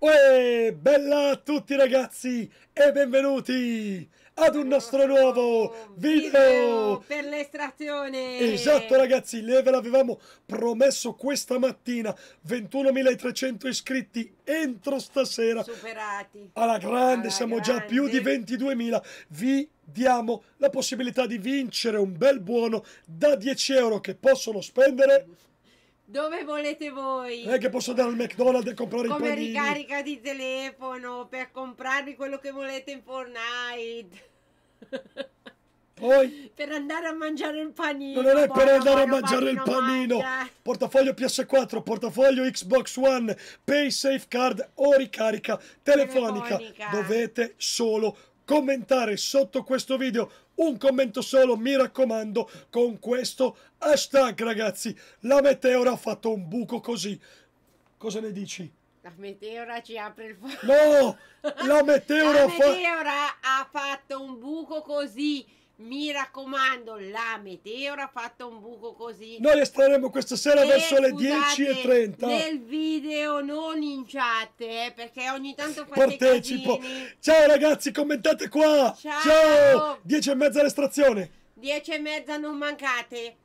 Uè, bella a tutti ragazzi e benvenuti ad un nostro nuovo video, per l'estrazione. Esatto ragazzi, le ve l'avevamo promesso questa mattina, 21.300 iscritti entro stasera. Superati. Alla grande, Alla siamo grande. già più di 22.000. Vi diamo la possibilità di vincere un bel buono da 10 euro che possono spendere dove volete voi. Non eh, è che posso andare al McDonald's e comprare Come i panini. Come ricarica di telefono, per comprarvi quello che volete in Fortnite. Poi? Per andare a mangiare il panino. Non è per andare a mangiare il panino. Mangia. Portafoglio PS4, portafoglio Xbox One, Pay Safe Card o ricarica telefonica. telefonica. Dovete solo commentare sotto questo video un commento solo, mi raccomando, con questo hashtag ragazzi. La meteora ha fatto un buco così. Cosa ne dici? La meteora ci apre il fuoco. No! La meteora, la meteora fa... ha fatto un buco così mi raccomando, la meteora ha fatto un buco così. Noi estraremo questa sera e eh, verso le 10.30. Nel video non in chat, eh, perché ogni tanto fate Partecipo. Casini. Ciao ragazzi, commentate qua. Ciao. Ciao. 10 e mezza l'estrazione. 10 e mezza non mancate.